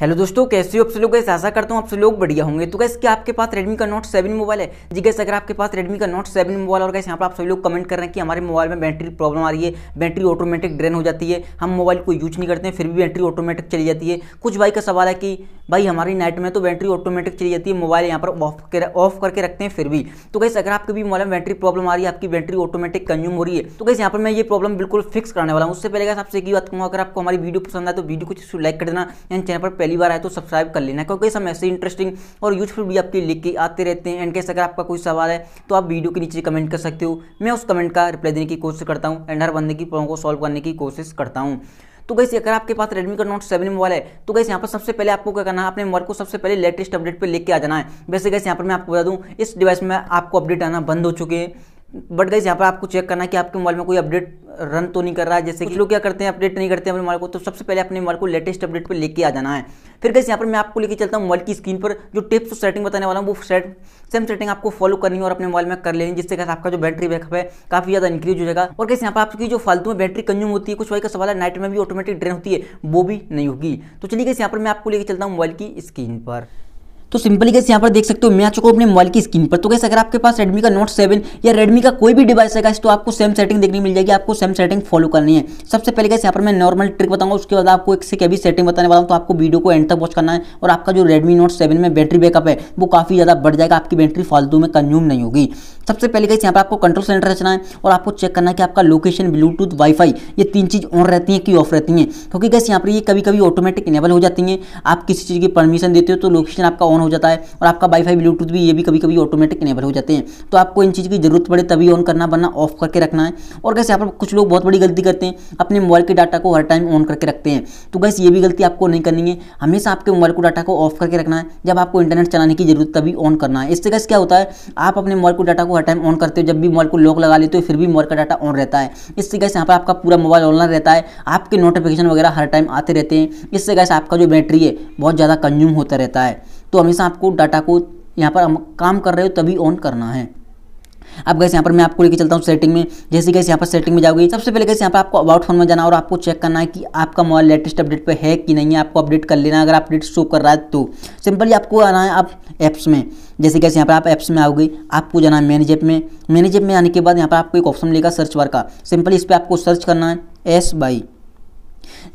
hello दोस्तों कैसे हो आप लोग कैसे आशा करता हूँ आप लोग बढ़िया होंगे तो कैसे क्या आपके पास रेडमी का नोट सेवन मोबाइल है जी कैसे अगर आपके पास रेडमी का नोट सेवन मोबाइल और कैसे यहाँ पर आप सभी लोग कमेंट कर रहे हैं कि हमारे मोबाइल में बैटरी प्रॉब्लम आ रही है बैटरी ऑटोमेटिक ड्रेन हो जाती है हम मोबाइल को यूज नहीं करते हैं फिर भी बैटरी ऑटोमेटिक चली जाती है कुछ भाई का सवाल है कि भाई हमारी नेट में तो बैटरी ऑटोमेटिक चली जाती है मोबाइल यहाँ पर ऑफ कर ऑफ करके रखते हैं फिर भी तो कैसे अगर आपके भी मोबाइल में बैटरी प्रॉब्लम आ रही है आपकी बैटरी ऑटोमेटिक कंज्यूम हो रही है तो कैसे यहाँ पर मैं ये प्रॉब्लम बिल्कुल फिक्स करने वाला हूँ उससे पहले आपसे एक ही बात कहूँगा अगर आपको हमारी वीडियो पसंद आए तो वीडियो को लाइक कर देना एंड चैनल पर पहली बार आए तो सब्सक्राइब कर लेना क्योंकि हम ऐसे इंटरेस्टिंग और यूजफुल भी आपके लिख के आते रहते हैं एंड कैसे अगर आपका कोई सवाल है तो आप वीडियो के नीचे कमेंट कर सकते हो मैं उस कमेंट का रिप्लाई देने की कोशिश करता हूँ एंड हर बंदे की प्रॉब्लम को सॉल्व करने की कोशिश करता हूँ तो गैस अगर आपके पास रेडमी का नोट सेवन मोबाइल है तो गैस यहाँ पर सबसे पहले आपको क्या करना है अपने मोबाइल को सबसे पहले लेटेस्ट अपडेट पर लेके आ जाना है वैसे गैस यहाँ पर मैं आपको बता दूँ इस डिवाइस में आपको अपडेट आना बंद हो चुके हैं बट गई यहाँ पर आपको चेक करना है कि आपके मोबाइल में कोई अपडेट रन तो नहीं कर रहा है जैसे कि लोग क्या करते हैं अपडेट नहीं करते हैं अपने मोबाइल को तो सबसे पहले अपने मोबाइल को लेटेस्ट अपडेट पर लेके आ जाना है फिर गई यहाँ पर मैं आपको लेके चलता हूँ मोबाइल की स्क्रीन पर जो टिप्स और सेटिंग बताने वाला हूँ वो सेट सेम सेटिंग आपको फॉलो करनी है और अपने मोबाइल में कर लेनी जिससे कैसे आपका जो बैटरी बैकअप है काफी ज़्यादा इंक्रीज हो जाएगा और कैसे यहाँ पर आपकी जो फालतू में बैटरी कंज्यूम होती है कुछ वही का सवाल है नाइट में भी ऑटोमेटिक ड्रेन होती है वो भी नहीं होगी तो चलिए गई यहाँ पर मैं आपको लेके चलता हूँ मोबाइल की स्क्रीन पर तो सिंपली कैसे यहाँ पर देख सकते हो मैं आ चुका हूँ अपने मोबाइल की स्क्रीन पर तो कैसे अगर आपके पास रेडमी का नोट सेवन या रेडमी का कोई भी डिवाइस है तो आपको सेम सेटिंग देखने मिल जाएगी आपको सेम सेटिंग फॉलो करनी है सबसे पहले कैसे यहाँ पर मैं नॉर्मल ट्रिक बताऊंगा उसके बाद आपको एक से कैबी सेटिंग बताने वाला हूँ तो आपको वीडियो को एंड तक वॉच करना है और आपका जो रेडमी नोट सेवन में बैटरी बैकअप है वो काफ़ी ज़्यादा बढ़ जाएगा आपकी बैटरी फालतू में कंज्यूम नहीं होगी सबसे पहले कैसे यहाँ पर आपको कंट्रोल सेंटर रचना है और आपको चेक करना है कि आपका लोकेशन ब्लूटूथ वाईफाई ये तीन चीज़ ऑन रहती हैं कि ऑफ रहती हैं क्योंकि कैसे यहाँ पर ये कभी कभी ऑटोमेटिक इनेबल हो जाती हैं आप किसी चीज़ की परमिशन देते हो तो लोकेशन आपका ऑन ऑन हो जाता है और आपका वाईफाई ब्लूटूथ भी ये भी कभी कभी ऑटोमेटिक इनेबल हो जाते हैं तो आपको इन चीज़ की जरूरत पड़े तभी ऑन करना वरना ऑफ करके रखना है और कैसे यहाँ पर कुछ लोग बहुत बड़ी गलती करते हैं अपने मोबाइल के डाटा को हर टाइम ऑन करके रखते हैं तो गैस ये भी गलती आपको नहीं करनी है हमेशा आपके मोबाइल को डाटा को ऑफ करके रखना है जब आपको इंटरनेट चलाने की जरूरत तभी ऑन करना है इससे गैस क्या होता है आप अपने मोबाइल को डाटा को हर टाइम ऑन करते हो जब भी मोबाइल को लॉक लगा लेते हो फिर भी मोबाइल का डाटा ऑन रहता है इससे गैस यहाँ पर आपका पूरा मोबाइल ऑनलाइन रहता है आपके नोटिफिकेशन वगैरह हर टाइम आते रहते हैं इससे गैस आपका जो बैटरी है बहुत ज़्यादा कंज्यूम होता रहता है तो हमेशा आपको डाटा को यहाँ पर काम कर रहे हो तभी ऑन करना है अब गैस यहाँ पर मैं आपको लेके चलता हूँ सेटिंग में जैसे गैस यहाँ पर सेटिंग में जाओगे सबसे पहले गैस यहाँ पर आपको अबाउट फोन में जाना और आपको चेक करना है कि आपका मोबाइल लेटेस्ट अपडेट पे है कि नहीं है आपको अपडेट कर लेना अगर अपडेट शो कर रहा है तो सिंपली आपको आना है आप ऐप्स में जैसे कैसे यहाँ पर आप ऐप्स में आओगे आपको जाना है मैनेज ऐप में मैनेज ऐप में आने के बाद यहाँ पर आपको एक ऑप्शन मिलेगा सर्च वर का सिंपली इस पर आपको सर्च करना है एस बाई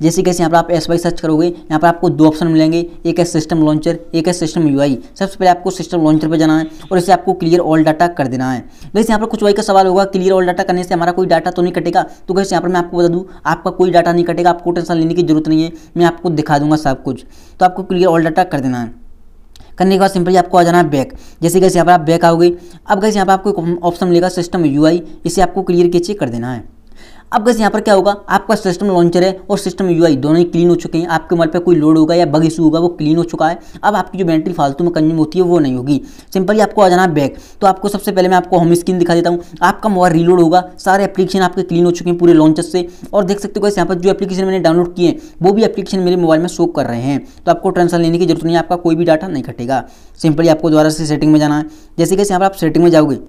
जैसे कैसे यहाँ पर आप एस वाई सर्च करोगे यहाँ पर आपको दो ऑप्शन मिलेंगे एक है सिस्टम लॉन्चर एक है सिस्टम यू सबसे पहले आपको सिस्टम लॉन्चर पर जाना है और इसे आपको क्लियर ऑल डाटा कर देना है वैसे यहाँ पर कुछ वाई का सवाल होगा क्लियर ऑल डाटा करने से हमारा कोई डाटा तो नहीं कटेगा तो कैसे यहाँ पर मैं आपको बता दूँ आपका कोई डाटा नहीं कटेगा आपको टेंशन लेने की जरूरत नहीं है मैं आपको दिखा दूंगा सब कुछ तो आपको क्लियर ऑल डाटा कर देना है करने के बाद सिंपली आपको आ जाना है बैक जैसे कैसे यहाँ पर आप बैक आओगे अब कैसे यहाँ पर आपको ऑप्शन मिलेगा सिस्टम यूआई इसे आपको क्लियर के कर देना है अब बस यहाँ पर क्या होगा आपका सिस्टम लॉन्चर है और सिस्टम यू दोनों ही क्लीन हो चुके हैं आपके मोबाइल पर कोई लोड होगा या बग इशू होगा वो क्लीन हो चुका है अब आपकी जो बैटरी फालतू में कंज्यूम होती है वो नहीं होगी सिंपली आपको आ जाना बैक तो आपको सबसे पहले मैं आपको होम स्क्रीन दिखा देता हूँ आपका मोबाइल रीलोड होगा सारे एप्लीकेशन आपके क्लीन हो चुके हैं पूरे लॉन्चर से और देख सकते हो यहाँ पर जो एप्लीकेशन मैंने डाउनलोड किए हैं वो भी एप्लीकेशन मेरे मोबाइल में शो कर रहे हैं तो आपको ट्रांसफर लेने की जरूरत नहीं आपका कोई भी डाटा नहीं घटेगा सिंपली आपको दोबारा से सेटिंग में जाना है जैसे कैसे यहाँ पर आप सेटिंग में जाओगे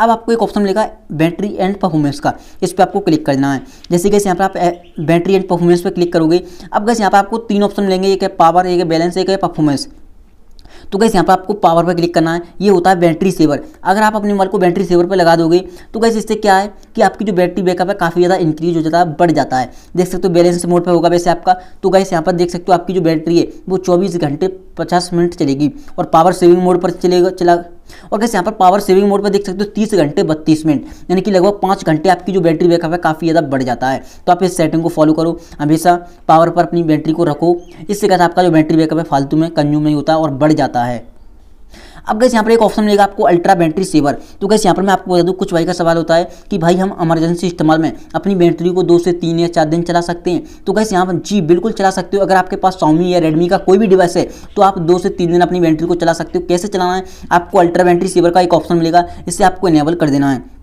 अब आपको एक ऑप्शन मिलेगा बैटरी एंड परफॉर्मेंस का इस पर आपको क्लिक करना है जैसे कैसे यहाँ पर आप बैटरी एंड परफॉर्मेंस पर क्लिक करोगे अब कैसे यहाँ पर आपको तीन ऑप्शन मिलेंगे एक है पावर एक है बैलेंस एक है परफॉर्मेंस तो कैसे यहाँ पर आपको पावर पर क्लिक करना है ये होता है बैटरी सेवर अगर आप अपने मोबाइल को बैटरी सेवर पर लगा दोगे तो कैसे इससे क्या है कि आपकी जो बैटरी बैकअप है काफ़ी ज़्यादा इंक्रीज हो जाता है बढ़ जाता है देख सकते हो बैलेंस मोड पर होगा वैसे आपका तो कैसे यहाँ पर देख सकते हो आपकी जो बैटरी है वो चौबीस घंटे पचास मिनट चलेगी और पावर सेविंग मोड पर चलेगा चला और कैसे यहाँ पर पावर सेविंग मोड पर देख सकते हो तीस घंटे बत्तीस मिनट यानी कि लगभग पाँच घंटे आपकी जो बैटरी बैकअप है काफ़ी ज़्यादा बढ़ जाता है तो आप इस सेटिंग को फॉलो करो हमेशा पावर पर अपनी बैटरी को रखो इससे कहते आपका जो बैटरी बैकअप है फालतू में कंज्यूम नहीं होता और बढ़ जाता है अब गैस यहाँ पर एक ऑप्शन मिलेगा आपको अल्ट्रा बैटरी सेवर तो गैस यहाँ पर मैं आपको बता दूँ कुछ भाई का सवाल होता है कि भाई हम इमरजेंसी इस्तेमाल में अपनी बैटरी को दो से तीन या चार दिन चला सकते हैं तो गैस यहाँ पर जी बिल्कुल चला सकते हो अगर आपके पास सोमी या रेडमी का कोई भी डिवाइस है तो आप दो से तीन दिन अपनी बैटरी को चला सकते हो कैसे चलाना है आपको अल्ट्रा बैटरी सेवर का एक ऑप्शन मिलेगा इसे आपको इनेबल कर देना है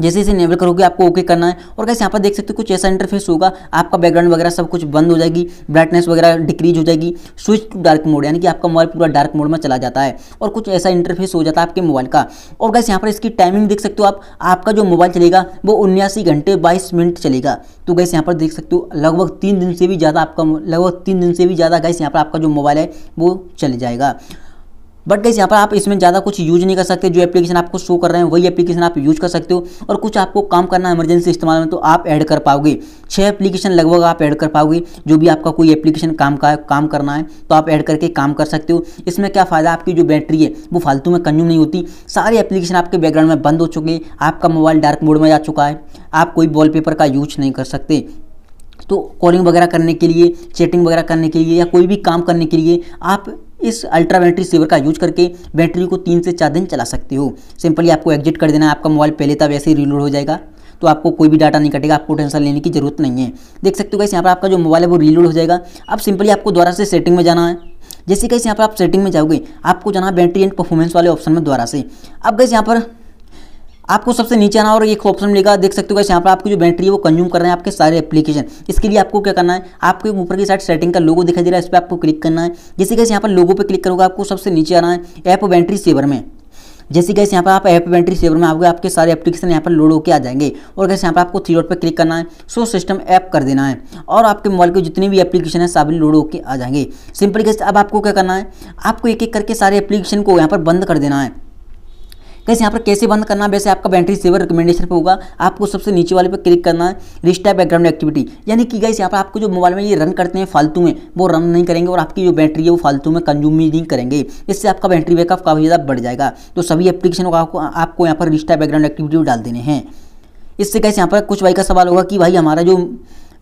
जैसे इसे इनेबल करोगे आपको ओके करना है और कैसे यहाँ पर देख सकते हो कुछ ऐसा इंटरफेस होगा आपका बैकग्राउंड वगैरह सब कुछ बंद हो जाएगी ब्राइटनेस वगैरह डिक्रीज हो जाएगी स्विच टू डार्क मोड यानी कि आपका मोबाइल पूरा डार्क मोड में चला जाता है और कुछ ऐसा इंटरफेस हो जाता है आपके मोबाइल का और कैसे यहाँ पर इसकी टाइमिंग देख सकते हो आप आपका जो मोबाइल चलेगा वो उन्यासी घंटे बाईस मिनट चलेगा तो गैस यहाँ पर देख सकते हो लगभग तीन दिन से भी ज़्यादा आपका लगभग तीन दिन से भी ज़्यादा गैस यहाँ पर आपका जो मोबाइल है वो चल जाएगा बट गैस यहाँ पर आप इसमें ज़्यादा कुछ यूज नहीं कर सकते जो एप्लीकेशन आपको शो कर रहे हैं वही एप्लीकेशन आप यूज कर सकते हो और कुछ आपको काम करना इमरजेंसी इस्तेमाल में तो आप ऐड कर पाओगे छः एप्लीकेशन लगभग आप ऐड कर पाओगे जो भी आपका कोई एप्लीकेशन काम का काम करना है तो आप ऐड करके काम कर सकते हो इसमें क्या फ़ायदा आपकी जो बैटरी है वो फालतू में कंज्यूम नहीं होती सारे एप्लीकेशन आपके बैकग्राउंड में बंद हो चुके हैं आपका मोबाइल डार्क मोड में जा चुका है आप कोई पेपर का यूज नहीं कर सकते तो कॉलिंग वगैरह करने के लिए चैटिंग वगैरह करने के लिए या कोई भी काम करने के लिए आप इस अल्ट्रा बैटरी सेवर का यूज करके बैटरी को तीन से चार दिन चला सकते हो सिंपली आपको एग्जिट कर देना आपका मोबाइल पहले था वैसे ही रीलोड हो जाएगा तो आपको कोई भी डाटा नहीं कटेगा आपको टेंशन लेने की जरूरत नहीं है देख सकते हो कैसे यहाँ पर आपका जो मोबाइल है वो रीलोड हो जाएगा अब सिंपली आपको दोबारा से सेटिंग में जाना है जैसे कैसे यहाँ पर आप सेटिंग में जाओगे आपको जाना बैटरी एंड परफॉर्मेंस वाले ऑप्शन में दोबारा से अब कैसे यहाँ पर आपको सबसे नीचे आना और एक ऑप्शन मिलेगा देख सकते हो यहाँ पर आपकी जो बैटरी है वो कंज्यूम कर रहे हैं आपके सारे एप्लीकेशन इसके लिए आपको क्या करना है आपके ऊपर की साइड सेटिंग का लोगो दिखाई दे रहा है इस पर आपको क्लिक करना है जैसे कैसे यहाँ पर लोगो पर क्लिक करोगे आपको सबसे नीचे आना है ऐप बैटरी सेवर में जैसे कैसे यहाँ पर आप ऐप बैटरी सेवर में आओगे आपके सारे एप्लीकेशन यहाँ पर लोड होकर आ जाएंगे और कैसे यहाँ पर आपको थ्री डॉट पर क्लिक करना है सो सिस्टम ऐप कर देना है और आपके मोबाइल के जितने भी एप्लीकेशन है सभी लोड होकर आ जाएंगे सिंपल कैसे अब आपको क्या करना है आपको एक एक करके सारे एप्लीकेशन को यहाँ पर बंद कर देना है कैसे यहाँ पर कैसे बंद करना वैसे आपका बैटरी सेवर रिकमेंडेशन पर होगा आपको सबसे नीचे वाले पर क्लिक करना है रिस्टा बैकग्राउंड एक्टिविटी यानी कि गैस यहाँ पर आपको जो मोबाइल में ये रन करते हैं फालतू में वो रन नहीं करेंगे और आपकी जो बैटरी है वो फालतू में कंज्यूम नहीं करेंगे इससे आपका बैटरी बैकअप काफ़ी ज़्यादा बढ़ जाएगा तो सभी एप्लीकेशन को आपको आपको यहाँ पर रिस्टा बैकग्राउंड एक्टिविटी डाल देने हैं इससे कैसे यहाँ पर कुछ भाई का सवाल होगा कि भाई हमारा जो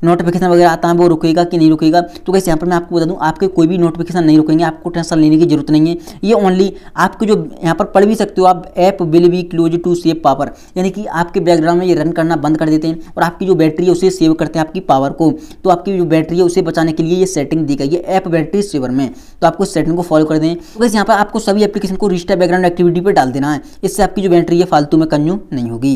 नोटिफिकेशन वगैरह आता है वो रुकेगा कि नहीं रुकेगा तो कैसे यहाँ पर मैं आपको बता दूँ आपके कोई भी नोटिफिकेशन नहीं रुकेंगे आपको टेंशन लेने की जरूरत नहीं है ये ओनली आपके जो यहाँ पर पढ़ भी सकते हो आप app will be close to save power यानी कि आपके बैकग्राउंड में ये रन करना बंद कर देते हैं और आपकी जो बैटरी है उसे सेव करते हैं आपकी पावर को तो आपकी जो बैटरी है उसे बचाने के लिए ये सेटिंग दी गई है ऐप बैटरी सेवर में तो आपको सेटिंग को फॉलो कर दें तो कैसे यहाँ पर आपको सभी एप्लीकेशन को रिस्टा बैकग्राउंड एक्टिविटी पर डाल देना है इससे आपकी जो बैटरी है फालतू में कंज्यूम नहीं होगी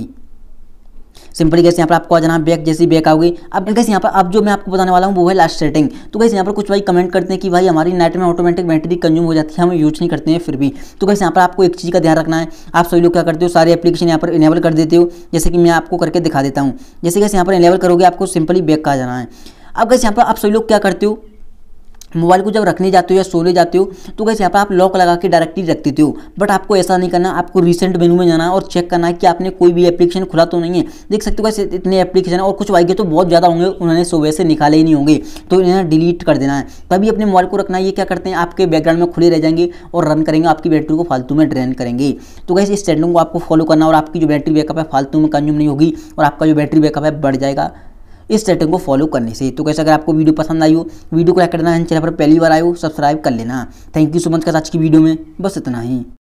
सिंपली कैसे यहाँ पर आपको आ जाना बैक जैसी बैक आओगी अब कैसे यहाँ पर अब जो मैं आपको बताने वाला हूँ वो है लास्ट सेटिंग तो कैसे यहाँ पर कुछ भाई कमेंट करते हैं कि भाई हमारी नेट में ऑटोमेटिक बैटरी कंज्यूम हो जाती है हम यूज नहीं करते हैं फिर भी तो कैसे यहाँ पर आपको एक चीज़ का ध्यान रखना है आप सभी लोग क्या करते हो सारे एप्लीकेशन यहाँ पर इनेबल कर देते हो जैसे कि मैं आपको करके दिखा देता हूँ जैसे कैसे यहाँ पर इनेबल करोगे आपको सिंपली बैक का जाना है अब कैसे यहाँ पर आप सभी लोग क्या करते हो मोबाइल को जब रखने जाते हो या सोने जाते हो तो कैसे यहाँ पर आप लॉक लगा के डायरेक्टली रख देते हो बट आपको ऐसा नहीं करना आपको रिसेंट मेनू में जाना और चेक करना है कि आपने कोई भी एप्लीकेशन खुला तो नहीं है देख सकते हो कैसे इतने एप्लीकेशन और कुछ आएंगे तो बहुत ज़्यादा होंगे उन्होंने सुबह से निकाले ही नहीं होंगे तो इन्हें डिलीट कर देना है तभी अपने मोबाइल को रखना ये क्या करते हैं आपके बैकग्राउंड में खुले रह जाएंगे और रन करेंगे आपकी बैटरी को फालतू में ड्रेन करेंगे तो कैसे इस ट्रेंडिंग को आपको फॉलो करना और आपकी जो बैटरी बैकअप है फालतू में कंज्यूम नहीं होगी और आपका जो बैटरी बैकअप है बढ़ जाएगा इस सेटिंग को फॉलो करने से तो कैसे अगर आपको वीडियो पसंद आई हो वीडियो को लाइक करना चैनल पर पहली बार आए हो सब्सक्राइब कर लेना थैंक यू सो मच का आज की वीडियो में बस इतना ही